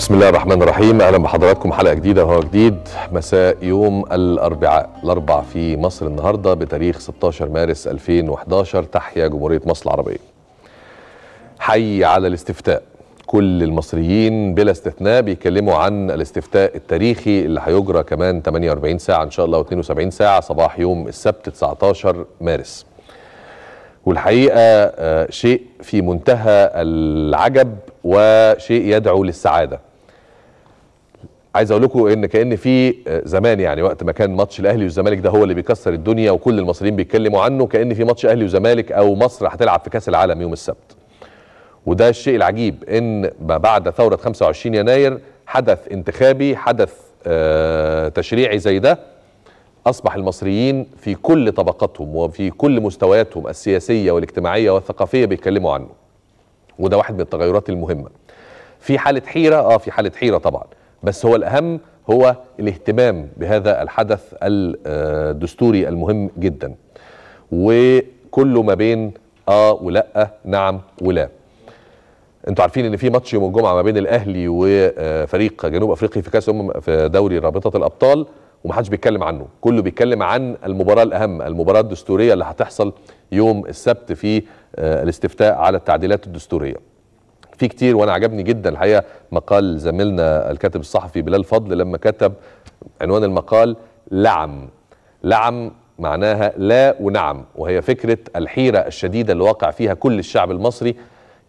بسم الله الرحمن الرحيم اهلا بحضراتكم حلقه جديده وهو جديد مساء يوم الاربعاء الاربع في مصر النهارده بتاريخ 16 مارس 2011 تحيا جمهوريه مصر العربيه حي على الاستفتاء كل المصريين بلا استثناء بيتكلموا عن الاستفتاء التاريخي اللي هيجرى كمان 48 ساعه ان شاء الله و72 ساعه صباح يوم السبت 19 مارس والحقيقه آه، شيء في منتهى العجب وشيء يدعو للسعاده عايز اقول لكم ان كان في آه، زمان يعني وقت ما كان ماتش الاهلي والزمالك ده هو اللي بيكسر الدنيا وكل المصريين بيتكلموا عنه كان في ماتش اهلي وزمالك او مصر هتلعب في كاس العالم يوم السبت وده الشيء العجيب ان ما بعد ثوره 25 يناير حدث انتخابي حدث آه، تشريعي زي ده اصبح المصريين في كل طبقاتهم وفي كل مستوياتهم السياسيه والاجتماعيه والثقافيه بيتكلموا عنه وده واحد من التغيرات المهمه في حاله حيره اه في حاله حيره طبعا بس هو الأهم هو الاهتمام بهذا الحدث الدستوري المهم جدا وكله ما بين آه ولأ آه، نعم ولا انتوا عارفين ان في ماتش يوم الجمعه ما بين الاهلي وفريق جنوب افريقي في كاس الامم في دوري رابطه الابطال ومحدش بيتكلم عنه كله بيتكلم عن المباراه الاهم المباراه الدستوريه اللي هتحصل يوم السبت في آه، الاستفتاء على التعديلات الدستوريه في كتير وانا عجبني جدا الحقيقه مقال زميلنا الكاتب الصحفي بلال فضل لما كتب عنوان المقال لعم لعم معناها لا ونعم وهي فكره الحيره الشديده اللي واقع فيها كل الشعب المصري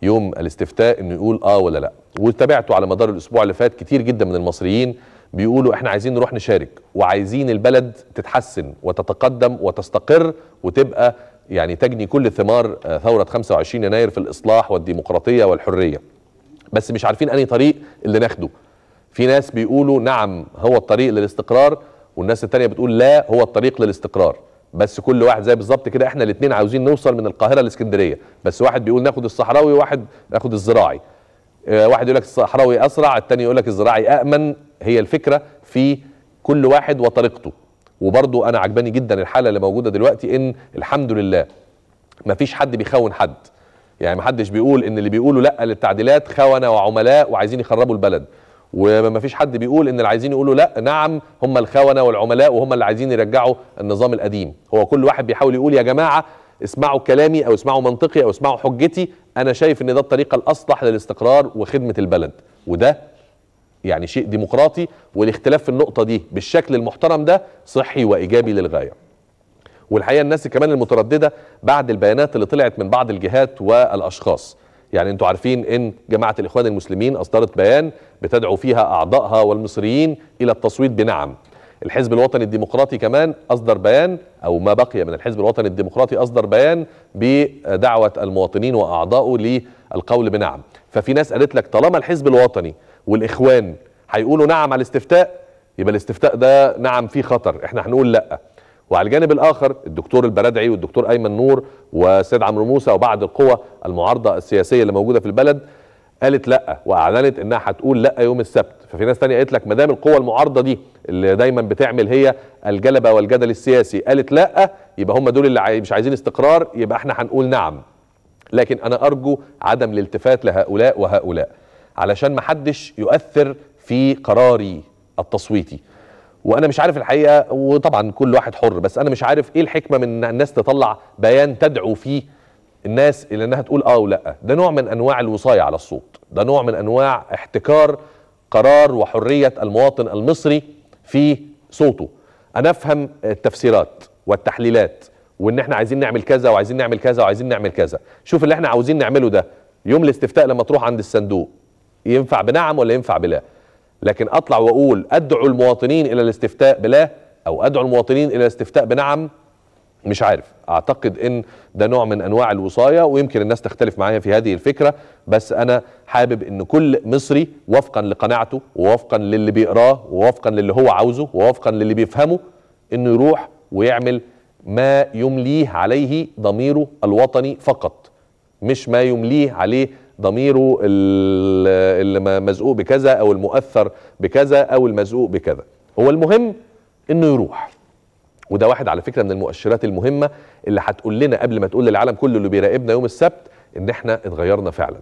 يوم الاستفتاء انه يقول اه ولا لا وتابعته على مدار الاسبوع اللي فات كتير جدا من المصريين بيقولوا احنا عايزين نروح نشارك وعايزين البلد تتحسن وتتقدم وتستقر وتبقى يعني تجني كل ثمار آه، ثورة 25 يناير في الإصلاح والديمقراطية والحرية بس مش عارفين أنهي طريق اللي ناخده في ناس بيقولوا نعم هو الطريق للاستقرار والناس التانية بتقول لا هو الطريق للاستقرار بس كل واحد زي بالظبط كده احنا الاثنين عاوزين نوصل من القاهرة لاسكندرية بس واحد بيقول ناخد الصحراوي وواحد ناخد الزراعي آه، واحد يقول لك الصحراوي أسرع التاني يقول لك الزراعي أأمن هي الفكرة في كل واحد وطريقته وبرضو انا عجباني جدا الحاله اللي موجوده دلوقتي ان الحمد لله مفيش حد بيخون حد يعني محدش بيقول ان اللي بيقولوا لا للتعديلات خونه وعملاء وعايزين يخربوا البلد وما فيش حد بيقول ان اللي عايزين يقولوا لا نعم هم الخونه والعملاء وهم اللي عايزين يرجعوا النظام القديم هو كل واحد بيحاول يقول يا جماعه اسمعوا كلامي او اسمعوا منطقي او اسمعوا حجتي انا شايف ان ده الطريقه الاصلح للاستقرار وخدمه البلد وده يعني شيء ديمقراطي والاختلاف في النقطة دي بالشكل المحترم ده صحي وإيجابي للغاية والحقيقة الناس كمان المترددة بعد البيانات اللي طلعت من بعض الجهات والأشخاص يعني انتوا عارفين ان جماعة الإخوان المسلمين أصدرت بيان بتدعو فيها أعضائها والمصريين إلى التصويت بنعم الحزب الوطني الديمقراطي كمان أصدر بيان أو ما بقي من الحزب الوطني الديمقراطي أصدر بيان بدعوة المواطنين وأعضائه للقول بنعم ففي ناس قالت لك طالما الحزب الوطني والاخوان هيقولوا نعم على الاستفتاء يبقى الاستفتاء ده نعم فيه خطر احنا هنقول لا وعلى الجانب الاخر الدكتور البرادعي والدكتور ايمن نور والسيد عمرو موسى وبعض القوى المعارضه السياسيه اللي موجوده في البلد قالت لا واعلنت انها هتقول لا يوم السبت ففي ناس ثانيه قالت لك ما دام القوى المعارضه دي اللي دايما بتعمل هي الجلبه والجدل السياسي قالت لا يبقى هم دول اللي مش عايزين استقرار يبقى احنا هنقول نعم لكن انا ارجو عدم الالتفات لهؤلاء وهؤلاء علشان محدش يؤثر في قراري التصويتي وانا مش عارف الحقيقه وطبعا كل واحد حر بس انا مش عارف ايه الحكمه من ان الناس تطلع بيان تدعو فيه الناس الى انها تقول اه ولا آه. ده نوع من انواع الوصايه على الصوت ده نوع من انواع احتكار قرار وحريه المواطن المصري في صوته انا افهم التفسيرات والتحليلات وان احنا عايزين نعمل كذا وعايزين نعمل كذا وعايزين نعمل كذا شوف اللي احنا عاوزين نعمله ده يوم الاستفتاء لما تروح عند الصندوق ينفع بنعم ولا ينفع بلا لكن اطلع واقول ادعو المواطنين الى الاستفتاء بلا او ادعو المواطنين الى الاستفتاء بنعم مش عارف اعتقد ان ده نوع من انواع الوصايه ويمكن الناس تختلف معايا في هذه الفكره بس انا حابب ان كل مصري وفقا لقناعته ووفقا للي بيقراه ووفقا للي هو عاوزه ووفقا للي بيفهمه انه يروح ويعمل ما يمليه عليه ضميره الوطني فقط مش ما يمليه عليه ضميره اللي مزقوق بكذا او المؤثر بكذا او المزقوق بكذا هو المهم انه يروح وده واحد على فكره من المؤشرات المهمه اللي هتقول لنا قبل ما تقول للعالم كله اللي بيراقبنا يوم السبت ان احنا اتغيرنا فعلا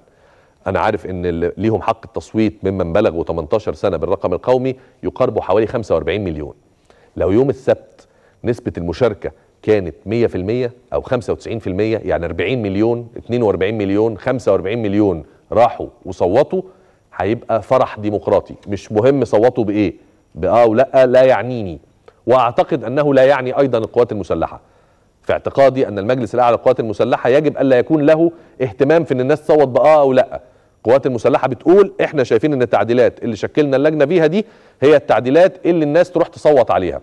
انا عارف ان ليهم حق التصويت ممن بلغوا 18 سنه بالرقم القومي يقاربوا حوالي 45 مليون لو يوم السبت نسبه المشاركه كانت 100% او 95% يعني 40 مليون 42 مليون 45 مليون راحوا وصوتوا هيبقى فرح ديمقراطي مش مهم صوتوا بايه باه ولا لا يعنيني واعتقد انه لا يعني ايضا القوات المسلحه في اعتقادي ان المجلس الاعلى للقوات المسلحه يجب الا يكون له اهتمام في ان الناس تصوت باه او لا القوات المسلحه بتقول احنا شايفين ان التعديلات اللي شكلنا اللجنه فيها دي هي التعديلات اللي الناس تروح تصوت عليها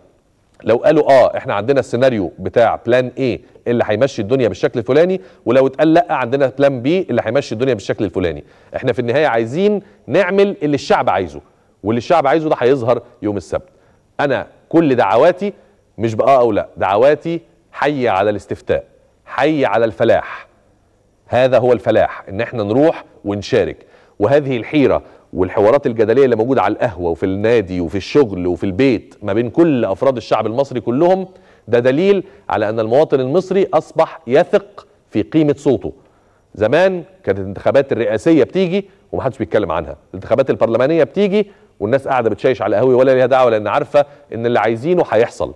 لو قالوا اه احنا عندنا السيناريو بتاع بلان ايه اللي هيمشي الدنيا بالشكل الفلاني ولو اتقال لا عندنا بلان بي اللي هيمشي الدنيا بالشكل الفلاني احنا في النهايه عايزين نعمل اللي الشعب عايزه واللي الشعب عايزه ده هيظهر يوم السبت انا كل دعواتي مش باه او لا دعواتي حي على الاستفتاء حي على الفلاح هذا هو الفلاح ان احنا نروح ونشارك وهذه الحيره والحوارات الجدليه اللي موجوده على القهوه وفي النادي وفي الشغل وفي البيت ما بين كل افراد الشعب المصري كلهم ده دليل على ان المواطن المصري اصبح يثق في قيمه صوته زمان كانت الانتخابات الرئاسيه بتيجي ومحدش بيتكلم عنها الانتخابات البرلمانيه بتيجي والناس قاعده بتشيش على قهوة ولا ليها دعوه لان عارفه ان اللي عايزينه هيحصل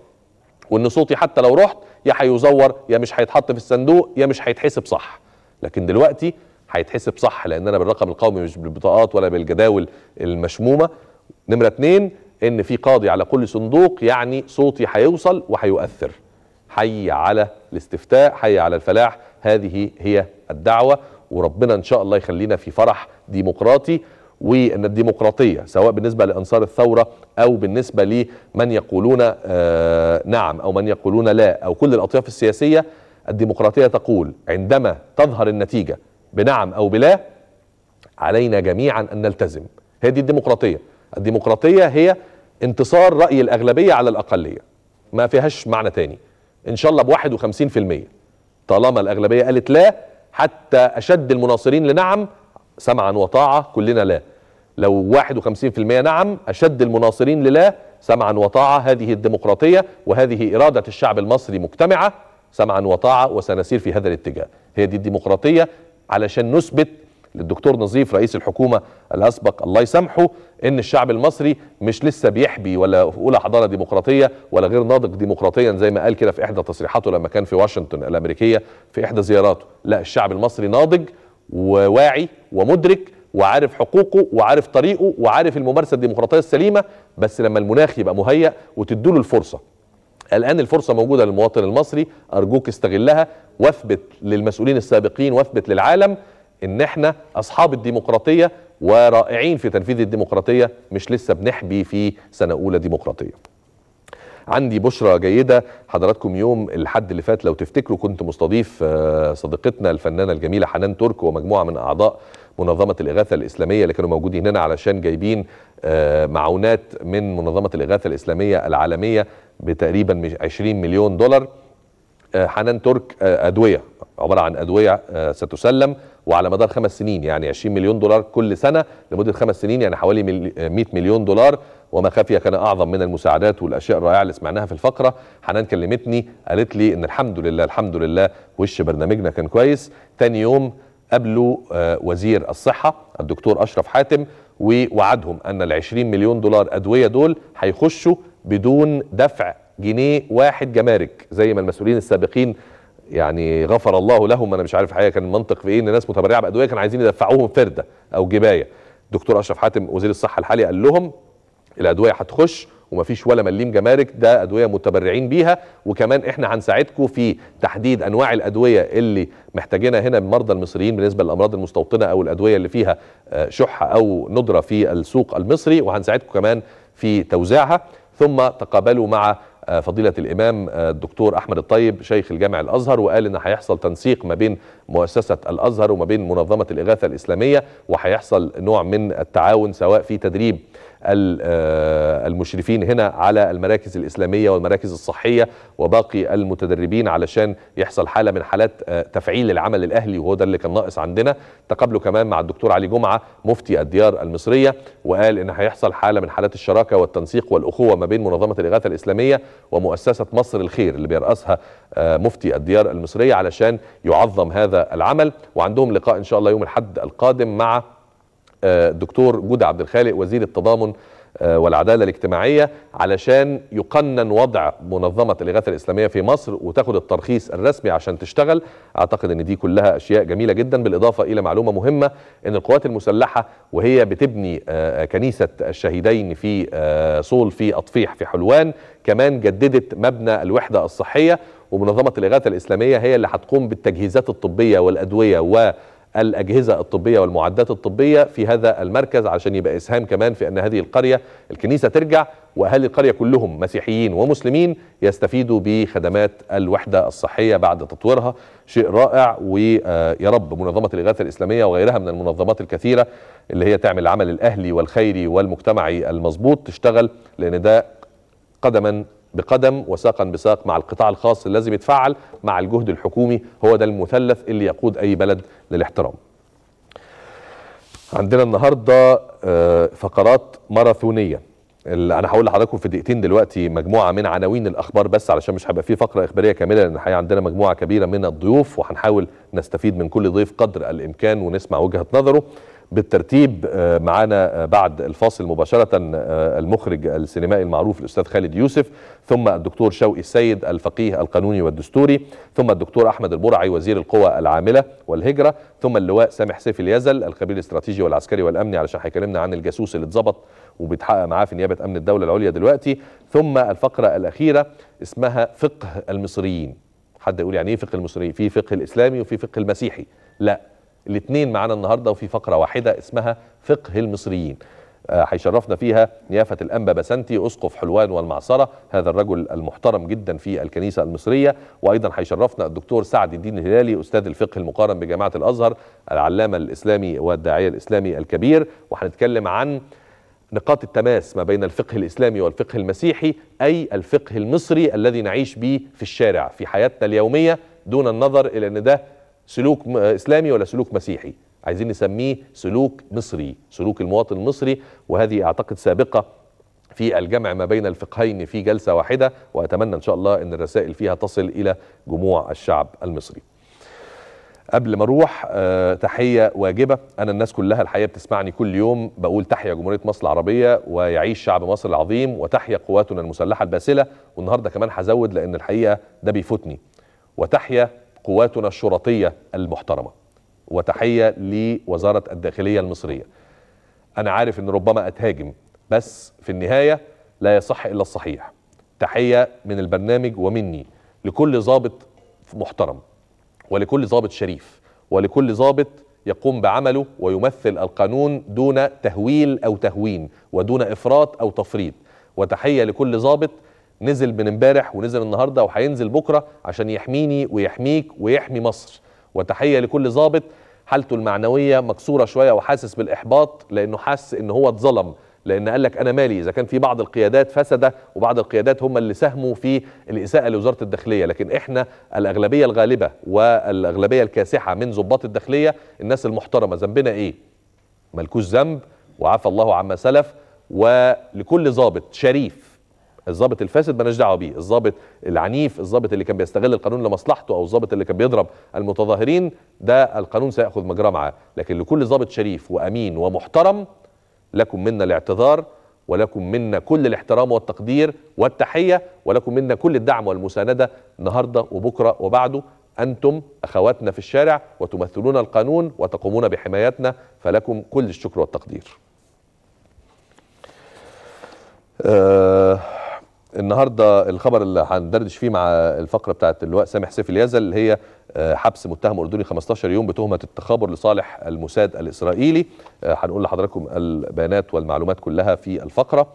وان صوتي حتى لو رحت يا هيزور يا مش هيتحط في الصندوق يا مش هيتحسب صح لكن دلوقتي هيتحسب صح لان انا بالرقم القومي مش بالبطاقات ولا بالجداول المشمومه نمره اتنين ان في قاضي على كل صندوق يعني صوتي هيوصل وهيؤثر حي على الاستفتاء حي على الفلاح هذه هي الدعوه وربنا ان شاء الله يخلينا في فرح ديمقراطي وان الديمقراطيه سواء بالنسبه لانصار الثوره او بالنسبه لمن يقولون آه، نعم او من يقولون لا او كل الاطياف السياسيه الديمقراطيه تقول عندما تظهر النتيجه بنعم او بلا علينا جميعا ان نلتزم هي دي الديمقراطيه الديمقراطيه هي انتصار راي الاغلبيه على الاقليه ما فيهاش معنى تاني ان شاء الله ب 51% طالما الاغلبيه قالت لا حتى اشد المناصرين لنعم سمعا وطاعه كلنا لا لو 51% نعم اشد المناصرين للا سمعا وطاعه هذه الديمقراطيه وهذه اراده الشعب المصري مجتمعه سمعا وطاعه وسنسير في هذا الاتجاه هي دي الديمقراطيه علشان نثبت للدكتور نظيف رئيس الحكومه الأسبق الله يسامحه ان الشعب المصري مش لسه بيحبي ولا اولى حضاره ديمقراطيه ولا غير ناضج ديمقراطيا زي ما قال كده في احدى تصريحاته لما كان في واشنطن الامريكيه في احدى زياراته لا الشعب المصري ناضج وواعي ومدرك وعارف حقوقه وعارف طريقه وعارف الممارسه الديمقراطيه السليمه بس لما المناخ يبقى مهيأ وتدوا له الفرصه الآن الفرصة موجودة للمواطن المصري أرجوك استغلها واثبت للمسؤولين السابقين واثبت للعالم إن احنا أصحاب الديمقراطية ورائعين في تنفيذ الديمقراطية مش لسه بنحبي في سنة أولى ديمقراطية عندي بشرة جيدة حضراتكم يوم الحد اللي فات لو تفتكروا كنت مستضيف آه، صديقتنا الفنانة الجميلة حنان ترك ومجموعة من أعضاء منظمة الإغاثة الإسلامية اللي كانوا موجودين هنا علشان جايبين آه، معونات من منظمة الإغاثة الإسلامية العالمية بتقريبا 20 مليون دولار آه، حنان ترك آه، ادويه عباره عن ادويه آه، ستسلم وعلى مدار خمس سنين يعني 20 مليون دولار كل سنه لمده خمس سنين يعني حوالي 100 مليون دولار وما خفي كان اعظم من المساعدات والاشياء الرائعه اللي سمعناها في الفقره حنان كلمتني قالت لي ان الحمد لله الحمد لله وش برنامجنا كان كويس تاني يوم قابلوا وزير الصحه الدكتور اشرف حاتم ووعدهم ان ال 20 مليون دولار ادويه دول هيخشوا بدون دفع جنيه واحد جمارك زي ما المسؤولين السابقين يعني غفر الله لهم انا مش عارف الحقيقه كان المنطق في ايه ان ناس متبرعه بادويه كانوا عايزين يدفعوهم فرده او جبايه دكتور اشرف حاتم وزير الصحه الحالي قال لهم الادويه هتخش ومفيش ولا مليم جمارك ده ادويه متبرعين بيها وكمان احنا هنساعدكم في تحديد انواع الادويه اللي محتاجينها هنا المرضى المصريين بالنسبه للامراض المستوطنه او الادويه اللي فيها آه، شحه او ندره في السوق المصري وهنساعدكم كمان في توزيعها ثم تقابلوا مع آه، فضيلة الإمام آه، الدكتور أحمد الطيب شيخ الجامع الأزهر وقال إن هيحصل تنسيق ما بين مؤسسة الأزهر وما بين منظمة الإغاثة الإسلامية وهيحصل نوع من التعاون سواء في تدريب آه، المشرفين هنا على المراكز الإسلامية والمراكز الصحية وباقي المتدربين علشان يحصل حالة من حالات آه، تفعيل العمل الأهلي وهو ده اللي كان ناقص عندنا تقابلوا كمان مع الدكتور علي جمعة مفتي الديار المصرية وقال إن هيحصل حالة من حالات الشراكة والتنسيق والأخوة ما بين منظمة الإغاثة الإسلامية ومؤسسة مصر الخير اللي بيرأسها آه، مفتي الديار المصرية علشان يعظم هذا العمل وعندهم لقاء إن شاء الله يوم الحد القادم مع دكتور جودة عبد الخالق وزير التضامن آه، والعداله الاجتماعيه علشان يقنن وضع منظمه الاغاثه الاسلاميه في مصر وتاخد الترخيص الرسمي عشان تشتغل اعتقد ان دي كلها اشياء جميله جدا بالاضافه الى معلومه مهمه ان القوات المسلحه وهي بتبني آه، كنيسه الشهيدين في آه، صول في اطفيح في حلوان كمان جددت مبنى الوحده الصحيه ومنظمه الاغاثه الاسلاميه هي اللي هتقوم بالتجهيزات الطبيه والادويه و الأجهزة الطبية والمعدات الطبية في هذا المركز علشان يبقى إسهام كمان في أن هذه القرية الكنيسة ترجع وأهالي القرية كلهم مسيحيين ومسلمين يستفيدوا بخدمات الوحدة الصحية بعد تطويرها شيء رائع ويا رب منظمة الإغاثة الإسلامية وغيرها من المنظمات الكثيرة اللي هي تعمل العمل الأهلي والخيري والمجتمعي المظبوط تشتغل لأن ده قدما بقدم وساقا بساق مع القطاع الخاص اللي لازم يتفعل مع الجهد الحكومي هو ده المثلث اللي يقود أي بلد للاحترام عندنا النهاردة آه، فقرات ماراثونية انا هقول لحضراتكم في دقيقتين دلوقتي مجموعه من عناوين الاخبار بس علشان مش هيبقى في فقره اخباريه كامله لان الحقيقه عندنا مجموعه كبيره من الضيوف وهنحاول نستفيد من كل ضيف قدر الامكان ونسمع وجهه نظره بالترتيب آه، معانا آه، بعد الفاصل مباشرة آه، المخرج السينمائي المعروف الأستاذ خالد يوسف ثم الدكتور شوقي السيد الفقيه القانوني والدستوري ثم الدكتور أحمد البرعي وزير القوى العاملة والهجرة ثم اللواء سامح سيف اليزل الخبير الاستراتيجي والعسكري والأمني علشان هيكلمنا عن الجاسوس اللي اتظبط وبيتحقق معاه في نيابة أمن الدولة العليا دلوقتي ثم الفقرة الأخيرة اسمها فقه المصريين حد يقول يعني ايه فقه المصريين في فقه الإسلامي وفي فقه المسيحي لا الاثنين معانا النهارده وفي فقره واحده اسمها فقه المصريين هيشرفنا آه، فيها نيافة الأنبا بسنتي أسقف حلوان والمعصرة هذا الرجل المحترم جدا في الكنيسة المصرية وأيضا هيشرفنا الدكتور سعد الدين الهلالي أستاذ الفقه المقارن بجامعة الأزهر العلامة الإسلامي والداعية الإسلامي الكبير وهنتكلم عن نقاط التماس ما بين الفقه الإسلامي والفقه المسيحي أي الفقه المصري الذي نعيش به في الشارع في حياتنا اليومية دون النظر إلى أن ده سلوك اسلامي ولا سلوك مسيحي عايزين نسميه سلوك مصري سلوك المواطن المصري وهذه اعتقد سابقه في الجمع ما بين الفقهين في جلسه واحده واتمنى ان شاء الله ان الرسائل فيها تصل الى جموع الشعب المصري قبل ما اروح أه تحيه واجبه انا الناس كلها الحقيقه بتسمعني كل يوم بقول تحيا جمهوريه مصر العربيه ويعيش شعب مصر العظيم وتحيا قواتنا المسلحه الباسله والنهارده كمان هزود لان الحقيقه ده بيفوتني وتحيا قواتنا الشرطية المحترمة وتحية لوزارة الداخلية المصرية أنا عارف أن ربما أتهاجم بس في النهاية لا يصح إلا الصحيح تحية من البرنامج ومني لكل ضابط محترم ولكل ضابط شريف ولكل ضابط يقوم بعمله ويمثل القانون دون تهويل أو تهوين ودون إفراط أو تفريط وتحية لكل ضابط نزل من امبارح ونزل النهارده وهينزل بكره عشان يحميني ويحميك ويحمي مصر وتحيه لكل ظابط حالته المعنويه مكسوره شويه وحاسس بالاحباط لانه حس ان هو اتظلم لان قال لك انا مالي اذا كان في بعض القيادات فسده وبعض القيادات هم اللي ساهموا في الاساءه لوزاره الداخليه لكن احنا الاغلبيه الغالبه والاغلبيه الكاسحه من ضباط الداخليه الناس المحترمه ذنبنا ايه ملكوش ذنب وعفى الله عما سلف ولكل ضابط شريف الضابط الفاسد مالناش دعوه بيه الضابط العنيف الضابط اللي كان بيستغل القانون لمصلحته او الضابط اللي كان بيضرب المتظاهرين ده القانون سياخذ مجراه معاه لكن لكل ضابط شريف وامين ومحترم لكم منا الاعتذار ولكم منا كل الاحترام والتقدير والتحيه ولكم منا كل الدعم والمسانده النهارده وبكره وبعده انتم اخواتنا في الشارع وتمثلون القانون وتقومون بحمايتنا فلكم كل الشكر والتقدير أه النهارده الخبر اللي هندردش فيه مع الفقره بتاعت اللواء سامح سيف اليزل اللي هي آه، حبس متهم اردني 15 يوم بتهمه التخابر لصالح الموساد الاسرائيلي آه، هنقول لحضراتكم البيانات والمعلومات كلها في الفقره